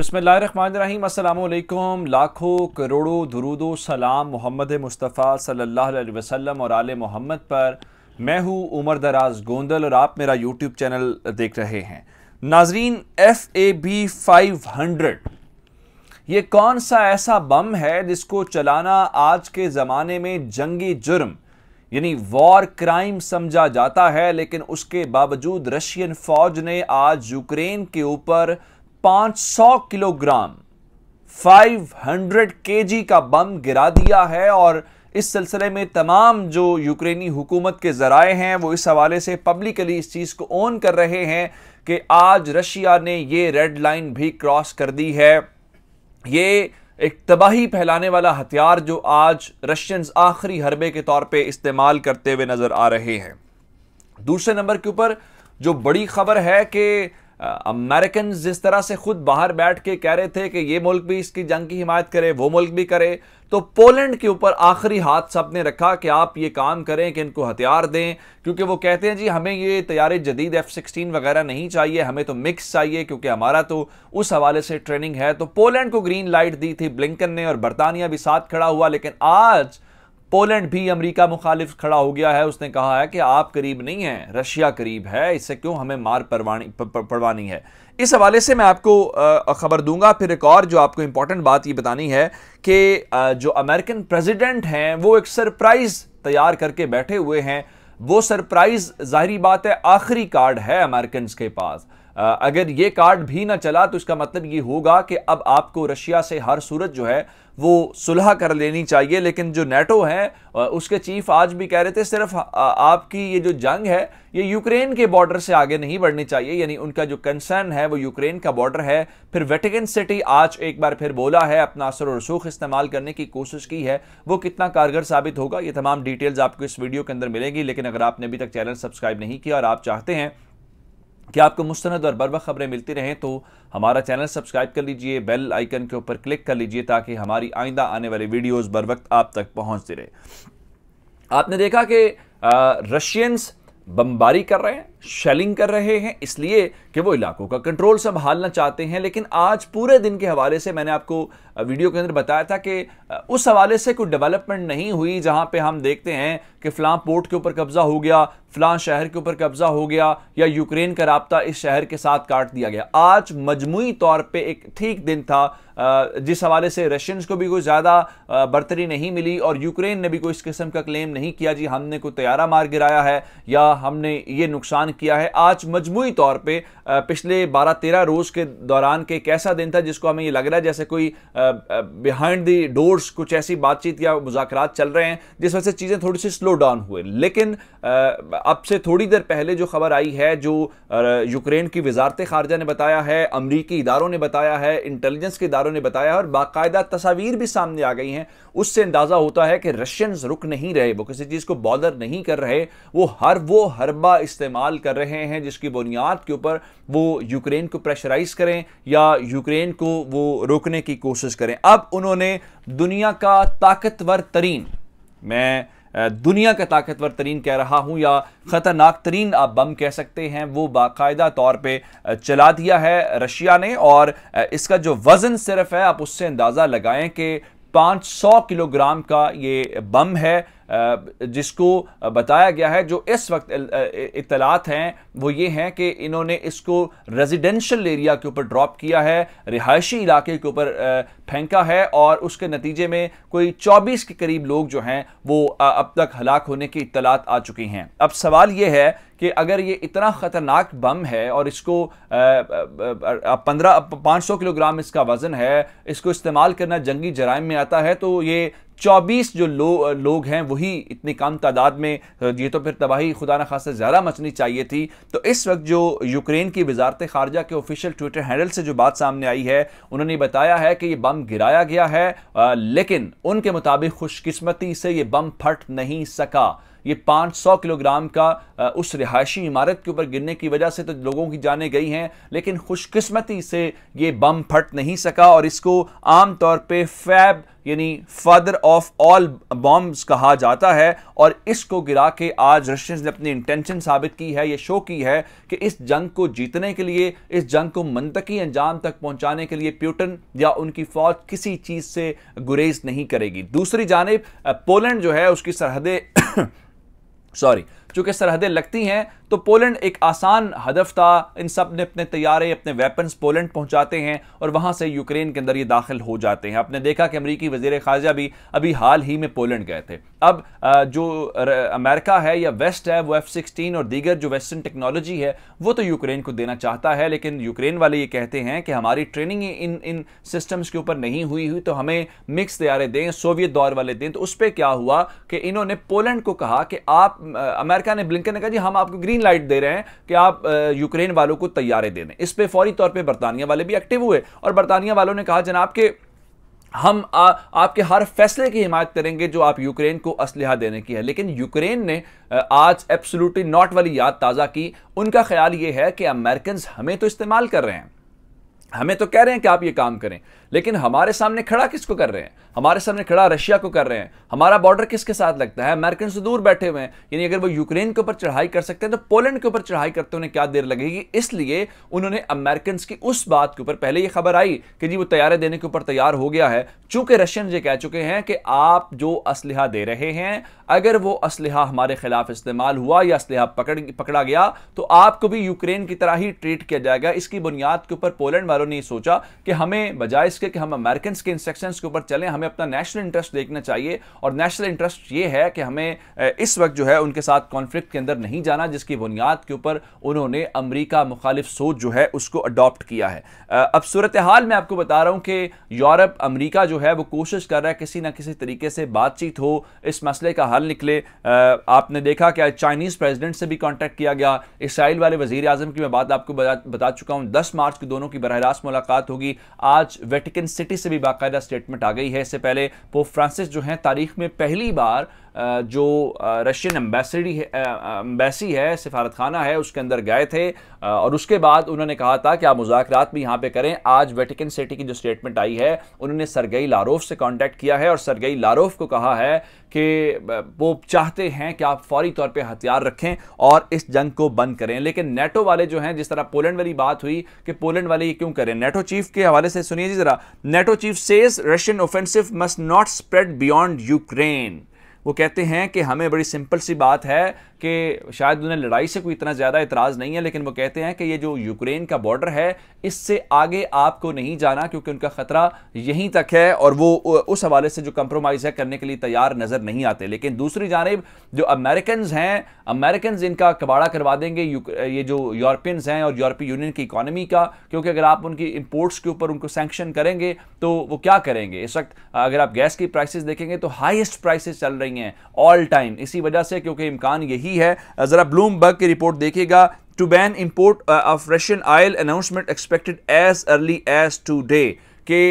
बसमीम अल्लाम लाखों करोड़ों दरूदो सलाम मोहम्मद मुस्तफ़ा सल्लल्लाहु अलैहि वसल्लम और आल मोहम्मद पर मैं हूँ उमर दराज गोंदल और आप मेरा यूट्यूब चैनल देख रहे हैं नाजरीन F A B five hundred ये कौन सा ऐसा बम है जिसको चलाना आज के ज़माने में जंगी जुर्म यानी वॉर क्राइम समझा जाता है लेकिन उसके बावजूद रशियन फौज ने आज यूक्रेन के ऊपर 500 किलोग्राम 500 केजी का बम गिरा दिया है और इस सिलसिले में तमाम जो यूक्रेनी हुकूमत के ज़राए हैं वो इस हवाले से पब्लिकली इस चीज़ को ओन कर रहे हैं कि आज रशिया ने ये रेड लाइन भी क्रॉस कर दी है ये एक तबाही फैलाने वाला हथियार जो आज रशियंस आखिरी हरबे के तौर पे इस्तेमाल करते हुए नज़र आ रहे हैं दूसरे नंबर के ऊपर जो बड़ी खबर है कि अमेरिकन जिस तरह से खुद बाहर बैठ के कह रहे थे कि ये मुल्क भी इसकी जंग की हिमायत करे वो मुल्क भी करे तो पोलैंड के ऊपर आखिरी हाथ सबने रखा कि आप ये काम करें कि इनको हथियार दें क्योंकि वो कहते हैं जी हमें ये तैयारे जदीद एफ सिक्सटीन वगैरह नहीं चाहिए हमें तो मिक्स चाहिए क्योंकि हमारा तो उस हवाले से ट्रेनिंग है तो पोलैंड को ग्रीन लाइट दी थी ब्लिंकन ने और बरतानिया भी साथ खड़ा हुआ लेकिन आज पोलैंड भी अमेरिका मुखालिफ खड़ा हो गया है उसने कहा है कि आप करीब नहीं हैं रशिया करीब है इससे क्यों हमें मार पड़वानी पड़वानी है इस हवाले से मैं आपको ख़बर दूंगा फिर एक और जो आपको इंपॉर्टेंट बात ये बतानी है कि जो अमेरिकन प्रेसिडेंट हैं वो एक सरप्राइज़ तैयार करके बैठे हुए हैं वो सरप्राइज़ जाहरी बात है आखिरी कार्ड है अमेरिकन के पास अगर ये कार्ड भी ना चला तो इसका मतलब ये होगा कि अब आपको रशिया से हर सूरत जो है वो सुलह कर लेनी चाहिए लेकिन जो नेटो है उसके चीफ आज भी कह रहे थे सिर्फ आपकी ये जो जंग है ये यूक्रेन के बॉर्डर से आगे नहीं बढ़नी चाहिए यानी उनका जो कंसर्न है वो यूक्रेन का बॉर्डर है फिर वेटिकन सिटी आज एक बार फिर बोला है अपना असर और रसूख इस्तेमाल करने की कोशिश की है वो कितना कारगर साबित होगा ये तमाम डिटेल्स आपको इस वीडियो के अंदर मिलेंगी लेकिन अगर आपने अभी तक चैनल सब्सक्राइब नहीं किया और आप चाहते हैं कि आपको मुस्ंद और बरबा खबरें मिलती रहें तो हमारा चैनल सब्सक्राइब कर लीजिए बेल आइकन के ऊपर क्लिक कर लीजिए ताकि हमारी आइंदा आने वाली वीडियोस बर वक्त आप तक पहुंचती रहे आपने देखा कि रशियंस बमबारी कर रहे हैं शेलिंग कर रहे हैं इसलिए कि वो इलाकों का कंट्रोल संभालना चाहते हैं लेकिन आज पूरे दिन के हवाले से मैंने आपको वीडियो के अंदर बताया था कि उस हवाले से कोई डेवलपमेंट नहीं हुई जहां पे हम देखते हैं कि फ़लां पोर्ट के ऊपर कब्ज़ा हो गया फ़लां शहर के ऊपर कब्ज़ा हो गया या यूक्रेन का रबता इस शहर के साथ काट दिया गया आज मजमू तौर पर एक ठीक दिन था जिस हवाले से रशियंस को भी कोई ज़्यादा बर्तरी नहीं मिली और यूक्रेन ने भी कोई इस किस्म का क्लेम नहीं किया जी हमने कोई तैयारा मार गिराया है या हमने ये नुकसान ऐलान किया है आज मजमू तौर पे पिछले 12-13 रोज के दौरान के कैसा दिन था जिसको हमें ये लग रहा है जैसे कोई बिहाइंड दी डोर्स कुछ ऐसी बातचीत या मुजाकर चल रहे हैं जिस वजह से चीज़ें थोड़ी सी स्लो डाउन हुए लेकिन अब से थोड़ी देर पहले जो खबर आई है जो यूक्रेन की वजारत खारजा ने बताया है अमरीकी इदारों ने बताया है इंटेलिजेंस के इदारों ने बताया है और बाकायदा तस्वीर भी सामने आ गई हैं उससे अंदाज़ा होता है कि रशियंस रुक नहीं रहे वो किसी चीज़ को बॉदर नहीं कर रहे वो हर वो हरबा इस्तेमाल कर रहे हैं जिसकी बुनियाद के ऊपर वो यूक्रेन को प्रेशराइज करें या यूक्रेन को वो रोकने की कोशिश करें अब उन्होंने दुनिया का ताकतवर तरीन मैं दुनिया का ताकतवर तरीन कह रहा हूँ या ख़तरनाक तरीन आप बम कह सकते हैं वो बाकायदा तौर पे चला दिया है रशिया ने और इसका जो वज़न सिर्फ है आप उससे अंदाज़ा लगाएं कि 500 किलोग्राम का ये बम है जिसको बताया गया है जो इस वक्त इतलात हैं वो ये हैं कि इन्होंने इसको रेजिडेंशल एरिया के ऊपर ड्रॉप किया है रिहायशी इलाके के ऊपर फेंका है और उसके नतीजे में कोई 24 के करीब लोग जो हैं वो अब तक हलाक होने की इतलात आ चुकी हैं अब सवाल ये है कि अगर ये इतना ख़तरनाक बम है और इसको पंद्रह पाँच सौ किलोग्राम इसका वज़न है इसको इस्तेमाल करना जंगी जराइम में आता है तो ये 24 जो लो, लोग हैं वही इतनी कम तादाद में ये तो फिर तबाही खुदा न से ज़्यादा मचनी चाहिए थी तो इस वक्त जो यूक्रेन की वजारत खारजा के ऑफिशियल ट्विटर हैंडल से जो बात सामने आई है उन्होंने बताया है कि ये बम गिराया गया है आ, लेकिन उनके मुताबिक खुशकस्मती से ये बम फट नहीं सका ये 500 किलोग्राम का उस रिहायशी इमारत के ऊपर गिरने की वजह से तो लोगों की जाने गई हैं लेकिन खुशकिस्मती से ये बम फट नहीं सका और इसको आम तौर पे फैब यानी फादर ऑफ ऑल बॉम्ब्स कहा जाता है और इसको गिरा के आज रशियंस ने अपनी इंटेंशन साबित की है ये शो की है कि इस जंग को जीतने के लिए इस जंग को मनतकी अंजाम तक पहुंचाने के लिए प्यूटन या उनकी फौज किसी चीज़ से गुरेज नहीं करेगी दूसरी जानब पोलैंड जो है उसकी सरहदें सॉरी चूंकि सरहदें लगती हैं तो पोलैंड एक आसान हदफ था इन सब ने अपने तैयारे अपने वेपन्स पोलैंड पहुंचाते हैं और वहां से यूक्रेन के अंदर ये दाखिल हो जाते हैं आपने देखा कि अमरीकी वजीर खारजा भी अभी हाल ही में पोलैंड गए थे अब जो अमेरिका है या वेस्ट है वो एफ सिक्सटीन और दीगर जो वेस्टर्न टेक्नोलॉजी है वो तो यूक्रेन को देना चाहता है लेकिन यूक्रेन वाले ये कहते हैं कि हमारी ट्रेनिंग इन इन सिस्टम्स के ऊपर नहीं हुई हुई तो हमें मिक्स तैयारे दें सोवियत दौर वाले दें तो उस पर क्या हुआ कि इन्होंने पोलैंड को कहा कि आप अमेरिका अमेरिका ने ब्लिंकन ने कहा जी हम आपको ग्रीन लाइट दे रहे हैं कि आप यूक्रेन वालों को तैयारें दे दें इस पर फौरी तौर पर बरतानिया वाले भी एक्टिव हुए और बरतानिया वालों ने कहा जनाब के हम आ, आपके हर फैसले की हिमायत करेंगे जो आप यूक्रेन को असलहा देने की है लेकिन यूक्रेन ने आज एब्सोल्युटली नॉट वाली याद ताज़ा की उनका ख्याल ये है कि अमेरिकन हमें तो इस्तेमाल कर रहे हैं हमें तो कह रहे हैं कि आप ये काम करें लेकिन हमारे सामने खड़ा किसको कर रहे हैं हमारे सामने खड़ा रशिया को कर रहे हैं हमारा बॉर्डर किसके साथ लगता है अमेरिकन से दूर बैठे हुए हैं यानी अगर वो यूक्रेन के ऊपर चढ़ाई कर सकते हैं तो पोलैंड के ऊपर चढ़ाई करते उन्हें क्या देर लगेगी इसलिए उन्होंने अमेरिकन की उस बात के ऊपर पहले यह खबर आई कि जी वो तैयारे देने के ऊपर तैयार हो गया है चूंकि रशियन ये कह चुके हैं कि आप जो असलहा दे रहे हैं अगर वो असलहा हमारे खिलाफ इस्तेमाल हुआ या असलहा पकड़ पकड़ा गया तो आपको भी यूक्रेन की तरह ही ट्रीट किया जाएगा इसकी बुनियाद के ऊपर पोलैंड वालों ने सोचा कि हमें बजाय के कि हम अमेरिकन के इंस्ट्रक्शन के ऊपर चलें हमें अपना नेशनल इंटरेस्ट देखना चाहिए और नेशनल इंटरेस्ट ये है कि हमें इस वक्त जो है उनके साथ कॉन्फ्लिक्ट के अंदर नहीं जाना जिसकी बुनियाद के ऊपर उन्होंने अमरीका मुखालिफ सोच जो है उसको अडॉप्ट किया है अब सूरत हाल मैं आपको बता रहा हूँ कि यूरोप अमरीका जो है वो कोशिश कर रहा है किसी ना किसी तरीके से बातचीत हो इस मसले का हल निकले आपने देखा कि चाइनीज़ प्रेजिडेंट से भी कॉन्टैक्ट किया गया इसराइल वाले वजीर अजम की मैं बात आपको बता चुका हूँ दस मार्च को दोनों की बरह रास्त मुलाकात होगी आज वेटिक वेटिकन सिटी से भी बाकायदा स्टेटमेंट आ गई है इससे पहले पोप फ्रांसिस जो हैं तारीख में पहली बार जो रशियन एम्बेसडी एम्बेसी है सिफारत खाना है उसके अंदर गए थे और उसके बाद उन्होंने कहा था कि आप मुजाकर भी यहाँ पे करें आज वेटिकन सिटी की जो स्टेटमेंट आई है उन्होंने सरगई लारोफ से कॉन्टैक्ट किया है और सरगई लारोफ को कहा है कि वो चाहते हैं कि आप फौरी तौर पे हथियार रखें और इस जंग को बंद करें लेकिन नेटो वाले जो हैं जिस तरह पोलैंड वाली बात हुई कि पोलैंड वाले ये क्यों करें नेटो चीफ के हवाले से सुनिए जी ज़रा NATO chief says Russian offensive must not spread beyond Ukraine. वो कहते हैं कि हमें बड़ी सिंपल सी बात है कि शायद उन्हें लड़ाई से कोई इतना ज़्यादा इतराज़ नहीं है लेकिन वो कहते हैं कि ये जो यूक्रेन का बॉर्डर है इससे आगे आपको नहीं जाना क्योंकि उनका ख़तरा यहीं तक है और वो उस हवाले से जो कंप्रोमाइज़ है करने के लिए तैयार नज़र नहीं आते लेकिन दूसरी जानब जो अमेरिकन हैं अमेरिकन इनका कबाड़ा करवा देंगे ये जो यूरोपियंस हैं और यूरोपीय यूनियन की इकानमी का क्योंकि अगर आप उनकी इम्पोर्ट्स के ऊपर उनको सेंक्शन करेंगे तो वो क्या करेंगे इस वक्त अगर आप गैस की प्राइस देखेंगे तो हाइस्ट प्राइसिस चल रही रही हैं ऑल टाइम इसी वजह से क्योंकि इम्कान यही है ज़रा ब्लूमबर्ग की रिपोर्ट देखेगा to ban import of Russian oil announcement expected as early as two के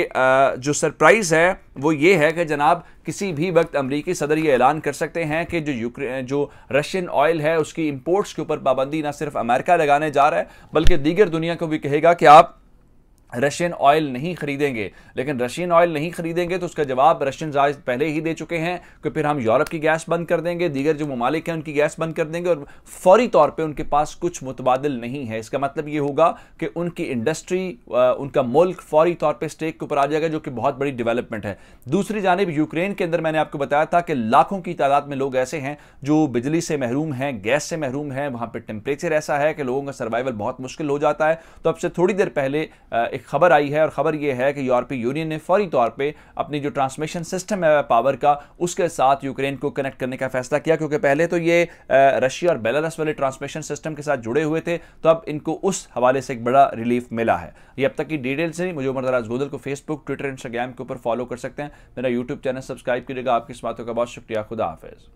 जो सरप्राइज़ है वो ये है कि जनाब किसी भी वक्त अमरीकी सदर ये ऐलान कर सकते हैं कि जो यूक्रेन जो रशियन ऑयल है उसकी इम्पोर्ट्स के ऊपर पाबंदी ना सिर्फ अमेरिका लगाने जा रहा है बल्कि दीगर दुनिया को भी कहेगा कि आप रशियन ऑयल नहीं खरीदेंगे लेकिन रशियन ऑयल नहीं खरीदेंगे तो उसका जवाब रशियन आज पहले ही दे चुके हैं कि फिर हम यूरोप की गैस बंद कर देंगे दीगर जो ममालिक हैं उनकी गैस बंद कर देंगे और फौरी तौर पे उनके पास कुछ मुतबादल नहीं है इसका मतलब ये होगा कि उनकी इंडस्ट्री उनका मुल्क फौरी तौर पर स्टेक के ऊपर आ जाएगा जो कि बहुत बड़ी डिवेलपमेंट है दूसरी जानब यूक्रेन के अंदर मैंने आपको बताया था कि लाखों की तादाद में लोग ऐसे हैं जो बिजली से महरूम हैं गैस से महरूम हैं वहाँ पर टेम्परेचर ऐसा है कि लोगों का सर्वाइवल बहुत मुश्किल हो जाता है तो अब से थोड़ी देर पहले एक खबर आई है और खबर यह है कि यूरोपीय यूनियन ने फौरी तौर पर अपनी जो ट्रांसमिशन सिस्टम है पावर का उसके साथ यूक्रेन को कनेक्ट करने का फैसला किया क्योंकि पहले तो ये रशिया और बेलारस वाले ट्रांसमिशन सिस्टम के साथ जुड़े हुए थे तो अब इनको उस हवाले से एक बड़ा रिलीफ मिला है ये अब तक की डिटेल्स नहीं मुझे उमर दराज गोदल को फेसबुक ट्विटर इंस्टाग्राम के ऊपर फॉलो कर सकते हैं मेरा यूट्यूब चैनल सब्सक्राइब कीजिएगा आपकी इस बातों का बहुत शुक्रिया खुदा हाफिज़